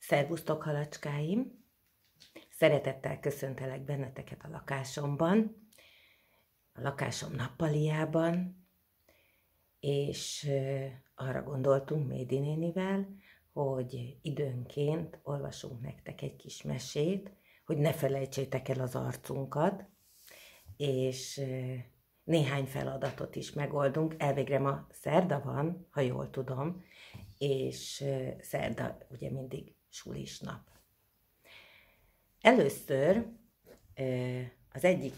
Szervusztok, halacskáim! Szeretettel köszöntelek benneteket a lakásomban, a lakásom nappaliában, és arra gondoltunk Médi nénivel, hogy időnként olvasunk nektek egy kis mesét, hogy ne felejtsétek el az arcunkat, és néhány feladatot is megoldunk. Elvégre ma szerda van, ha jól tudom, és szerda ugye mindig sulis nap. Először az egyik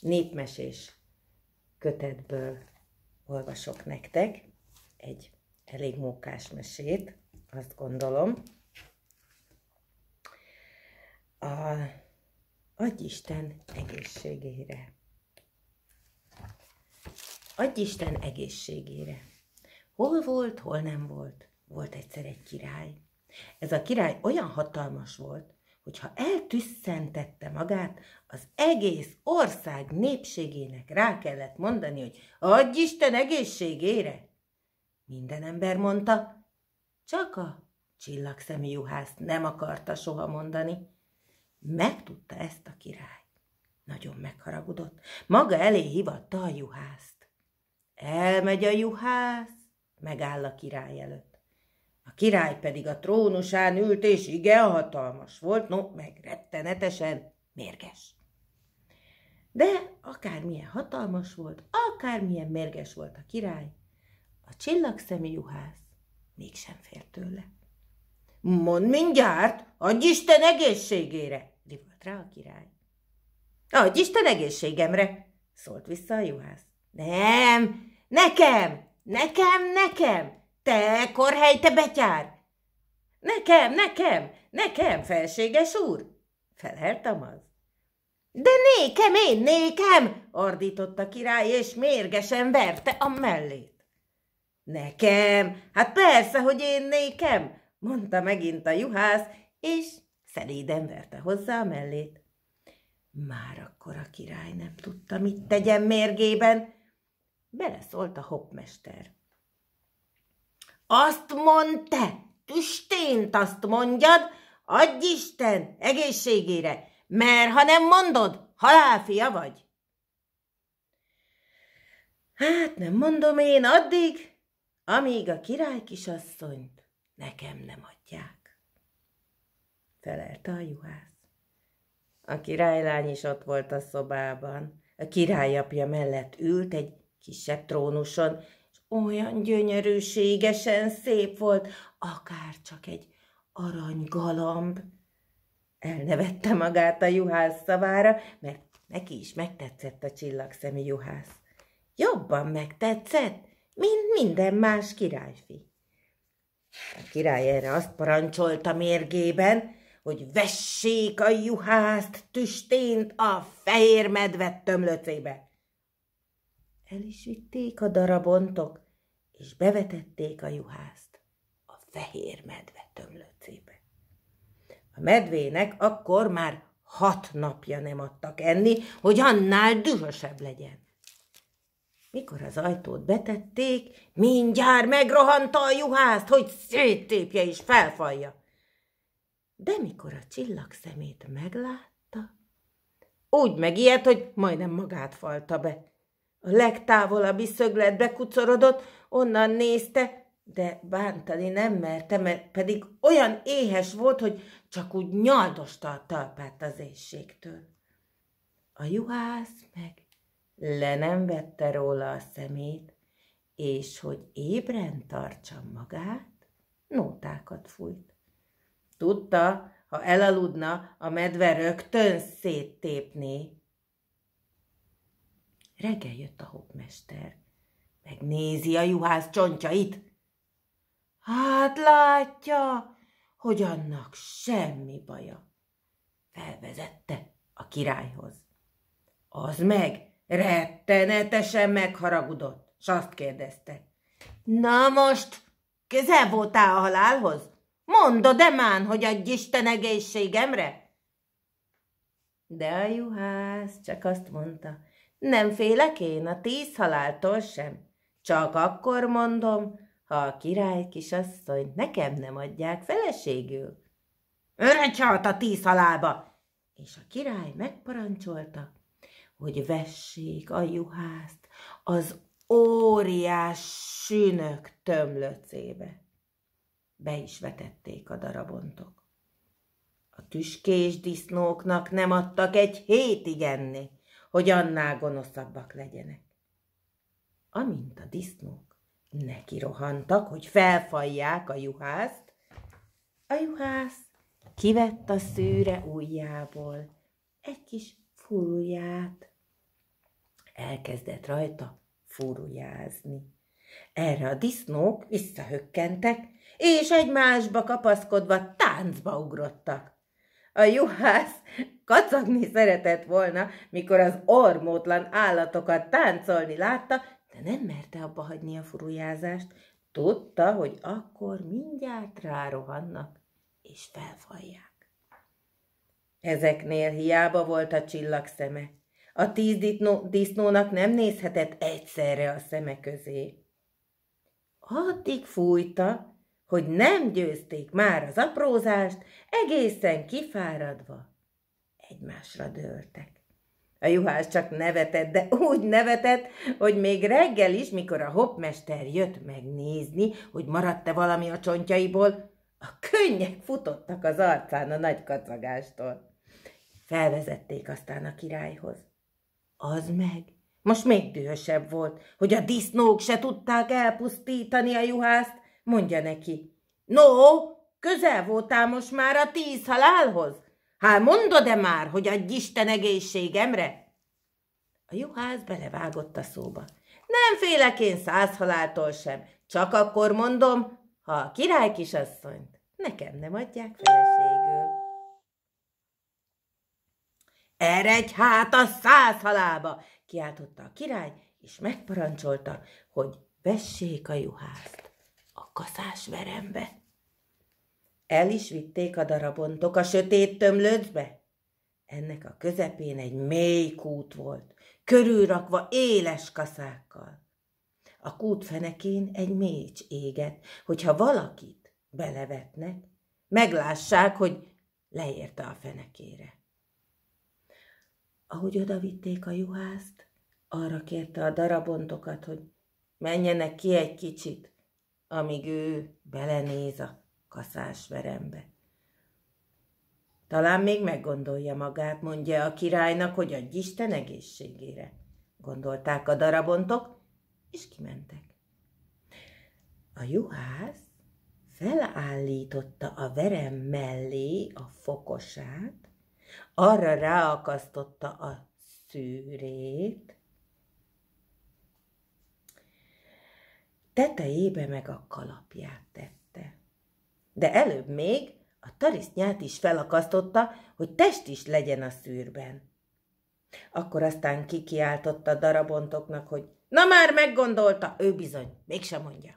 népmesés kötetből olvasok nektek egy elég mókás mesét, azt gondolom. A Adj Isten egészségére. Adj Isten egészségére. Hol volt, hol nem volt. Volt egyszer egy király. Ez a király olyan hatalmas volt, hogy ha eltüsszentette magát, az egész ország népségének rá kellett mondani, hogy adj Isten egészségére! Minden ember mondta, csak a csillagszemű juhász nem akarta soha mondani. Megtudta ezt a király. Nagyon megharagudott. Maga elé hivatta a juhászt. Elmegy a juhász, megáll a király előtt király pedig a trónusán ült, és igen hatalmas volt, no, meg rettenetesen mérges. De akármilyen hatalmas volt, akármilyen mérges volt a király, a csillagszemi juhász mégsem fél tőle. Mond mindjárt, adj Isten egészségére, rivolt rá a király. Adj Isten egészségemre, szólt vissza a juhász. Nem, nekem, nekem, nekem, te, korhely, te betyár! Nekem, nekem, nekem, felséges úr! Felheltem az. De nékem, én nékem! ordított a király, és mérgesen verte a mellét. Nekem, hát persze, hogy én nékem, mondta megint a juhász, és szeléden verte hozzá a mellét. Már akkor a király nem tudta, mit tegyen mérgében. Beleszólt a hopmester. Azt mondta, te, azt mondjad, adj Isten egészségére, mert ha nem mondod, halálfia vagy. Hát nem mondom én addig, amíg a király kisasszonyt nekem nem adják. Felelte a juhász. A királylány is ott volt a szobában. A királyapja mellett ült egy kisebb trónuson, olyan gyönyörűségesen szép volt, akár csak egy aranygalamb. Elnevette magát a juhász szavára, mert neki is megtetszett a csillagszemi juhász. Jobban megtetszett, mint minden más királyfi. A király erre azt parancsolta mérgében, hogy vessék a juhászt tüstént a fehér medve tömlöcébe. El is vitték a darabontok, és bevetették a juhászt a fehér medve tömlöcébe. A medvének akkor már hat napja nem adtak enni, hogy annál dühösebb legyen. Mikor az ajtót betették, mindjárt megrohanta a juhászt, hogy széttépje és felfalja. De mikor a csillagszemét meglátta, úgy megijedt, hogy majdnem magát falta be a legtávolabbi szögletbe kucorodott, onnan nézte, de bántani nem merte, mert pedig olyan éhes volt, hogy csak úgy nyaldosta a talpát az éjségtől. A juhász meg le nem vette róla a szemét, és hogy ébren tartsa magát, nótákat fújt. Tudta, ha elaludna, a medve rögtön széttépné, Reggel jött a hopmester. Megnézi a juhász csontjait. Hát látja, hogy annak semmi baja. Felvezette a királyhoz. Az meg rettenetesen megharagudott, s azt kérdezte. Na most, közel voltál a halálhoz? Mondod emán, hogy adj Isten egészségemre? De a juhász csak azt mondta, nem félek én a tíz haláltól sem. Csak akkor mondom, ha a király kisasszony nekem nem adják feleségül. Öregy hát a tíz halálba! És a király megparancsolta, hogy vessék a juhászt az óriás sünök tömlöcébe. Be is vetették a darabontok. A tüskés disznóknak nem adtak egy hétig enni, hogy annál gonoszabbak legyenek. Amint a disznók neki rohantak, hogy felfajják a juhászt, a juhász kivett a szűre ujjából egy kis furuját. Elkezdett rajta furujázni. Erre a disznók visszahökkentek, és egymásba kapaszkodva táncba ugrottak. A juhász Kacagni szeretett volna, mikor az ormótlan állatokat táncolni látta, de nem merte abba hagyni a furujázást. Tudta, hogy akkor mindjárt rárohannak és felfalják. Ezeknél hiába volt a csillag szeme. A tíz ditnó, disznónak nem nézhetett egyszerre a szeme közé. Addig fújta, hogy nem győzték már az aprózást, egészen kifáradva egymásra dőltek. A juhász csak nevetett, de úgy nevetett, hogy még reggel is, mikor a hopmester jött megnézni, hogy maradt-e valami a csontjaiból, a könnyek futottak az arcán a nagy kacagástól. Felvezették aztán a királyhoz. Az meg most még dühösebb volt, hogy a disznók se tudták elpusztítani a juhászt, mondja neki. No, közel voltál most már a tíz halálhoz, Hát mondod-e már, hogy adj Isten egészségemre? A juhász belevágott a szóba. Nem félek én száz haláltól sem, csak akkor mondom, ha a király kisasszonyt nekem nem adják feleségül. Eredj hát a száz halába! kiáltotta a király, és megparancsolta, hogy vessék a juhászt a kaszás verembe. El is vitték a darabontok a sötét tömlöcbe. Ennek a közepén egy mély kút volt, körülrakva éles kaszákkal. A kút fenekén egy mécs éget, hogyha valakit belevetnek, meglássák, hogy leérte a fenekére. Ahogy vitték a juhászt, arra kérte a darabontokat, hogy menjenek ki egy kicsit, amíg ő belenéz a kaszás verembe. Talán még meggondolja magát, mondja a királynak, hogy adj Isten egészségére. Gondolták a darabontok, és kimentek. A juhász felállította a verem mellé a fokosát, arra ráakasztotta a szűrét, tetejébe meg a kalapját tette de előbb még a tarisznyát is felakasztotta, hogy test is legyen a szűrben. Akkor aztán kikiáltotta a darabontoknak, hogy na már meggondolta, ő bizony, mégsem mondja.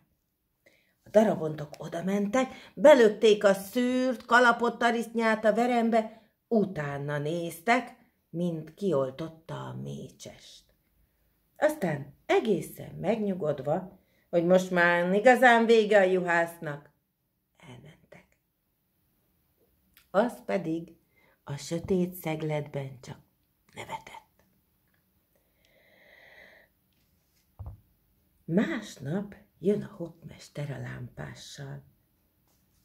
A darabontok oda mentek, belőtték a szűrt, kalapott tarisznyát a verembe, utána néztek, mint kioltotta a mécsest. Aztán egészen megnyugodva, hogy most már igazán vége a juhásznak, az pedig a sötét szegletben csak nevetett. Másnap jön a hopmester a lámpással.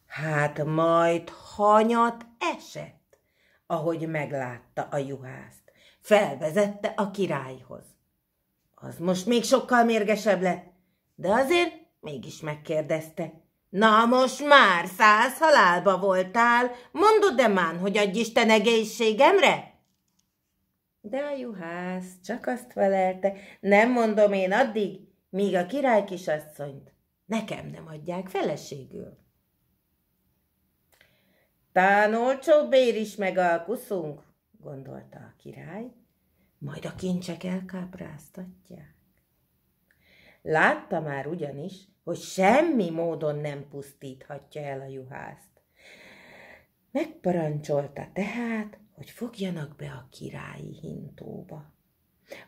Hát majd hanyat esett, ahogy meglátta a juhászt. Felvezette a királyhoz. Az most még sokkal mérgesebb lett, de azért mégis megkérdezte. Na most már száz halálba voltál, mondod de már, hogy adj Isten egészségemre? De a juhász csak azt felelte, nem mondom én addig, míg a király kisasszonyt nekem nem adják feleségül. Tán olcsóbb ér is megalkuszunk, gondolta a király, majd a kincsek elkápráztatják. Látta már ugyanis, hogy semmi módon nem pusztíthatja el a juhászt. Megparancsolta tehát, hogy fogjanak be a királyi hintóba.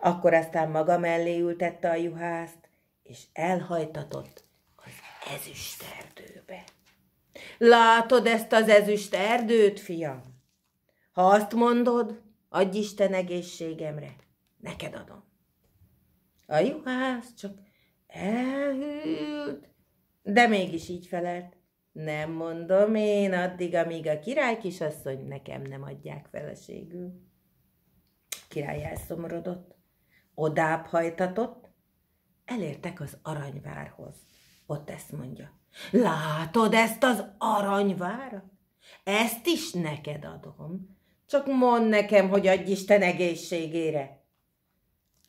Akkor aztán maga mellé ültette a juhászt, és elhajtatott az ezüsterdőbe. Látod ezt az ezüsterdőt, fiam? Ha azt mondod, adj Isten egészségemre, neked adom. A juhász csak Elhűlt. De mégis így felelt. Nem mondom én addig, amíg a király kisasszony nekem nem adják feleségül. A király elszomorodott, odább hajtatott, elértek az aranyvárhoz. Ott ezt mondja. Látod ezt az aranyvárat? Ezt is neked adom. Csak mondd nekem, hogy adj Isten egészségére.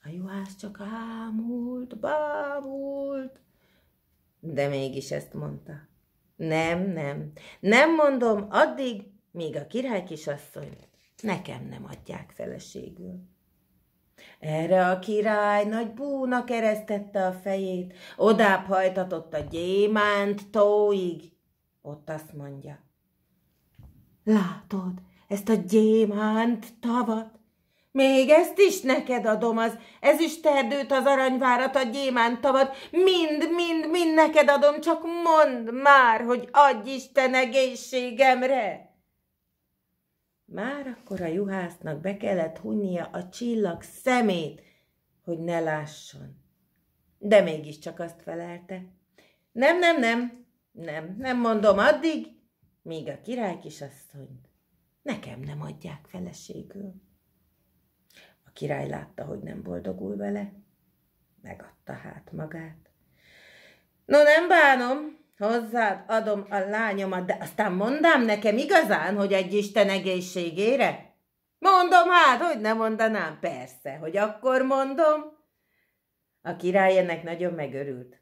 A juhász csak ámult, bámult, de mégis ezt mondta. Nem, nem, nem mondom addig, míg a király kisasszony nekem nem adják feleségül. Erre a király nagy búna keresztette a fejét, odább hajtatott a gyémánt tóig. Ott azt mondja, látod ezt a gyémánt tavat? Még ezt is neked adom, az erdőt, az aranyvárat, a gyémántavat, mind, mind, mind neked adom, csak mondd már, hogy adj Isten egészségemre! Már akkor a juhásznak be kellett hunnia a csillag szemét, hogy ne lásson. De mégiscsak azt felelte. Nem, nem, nem, nem, nem mondom addig, míg a király kisasszonyt nekem nem adják feleségül király látta, hogy nem boldogul vele, megadta hát magát. No, nem bánom, hozzád adom a lányomat, de aztán mondám nekem igazán, hogy egy Isten egészségére? Mondom hát, hogy ne mondanám, persze, hogy akkor mondom. A király ennek nagyon megörült.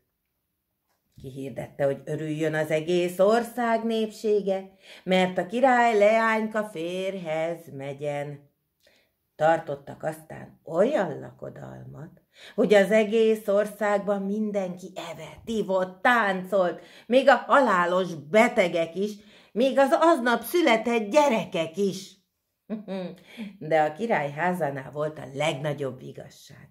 Kihirdette, hogy örüljön az egész ország népsége, mert a király leányka férhez megyen. Tartottak aztán olyan lakodalmat, hogy az egész országban mindenki evett, ivott, táncolt, még a halálos betegek is, még az aznap született gyerekek is. De a király házánál volt a legnagyobb igazság.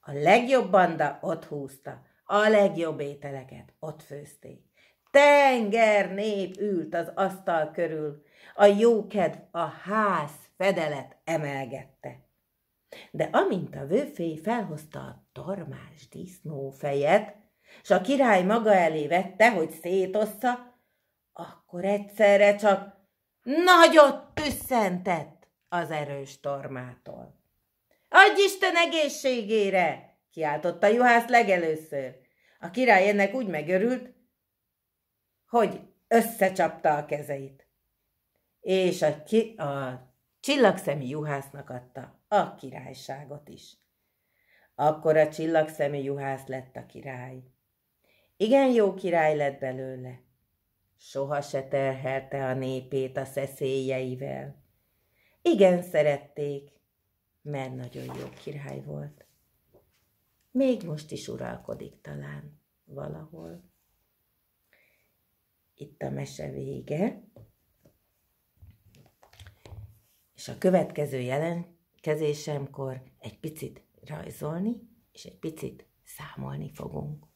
A legjobb banda ott húzta, a legjobb ételeket ott főzték. Tenger nép ült az asztal körül, a jókedv a ház fedelet emelgette. De amint a vőfély felhozta a tormás disznófejet, s a király maga elé vette, hogy szétossza, akkor egyszerre csak nagyot tüsszentett az erős tormától. Adj Isten egészségére! kiáltotta juhász legelőször. A király ennek úgy megörült, hogy összecsapta a kezeit és a, ki, a csillagszemi juhásznak adta a királyságot is. Akkor a csillagszemi juhász lett a király. Igen jó király lett belőle. Soha se terhelte a népét a szeszélyeivel. Igen szerették, mert nagyon jó király volt. Még most is uralkodik talán valahol. Itt a mese vége. és a következő jelentkezésemkor egy picit rajzolni, és egy picit számolni fogunk.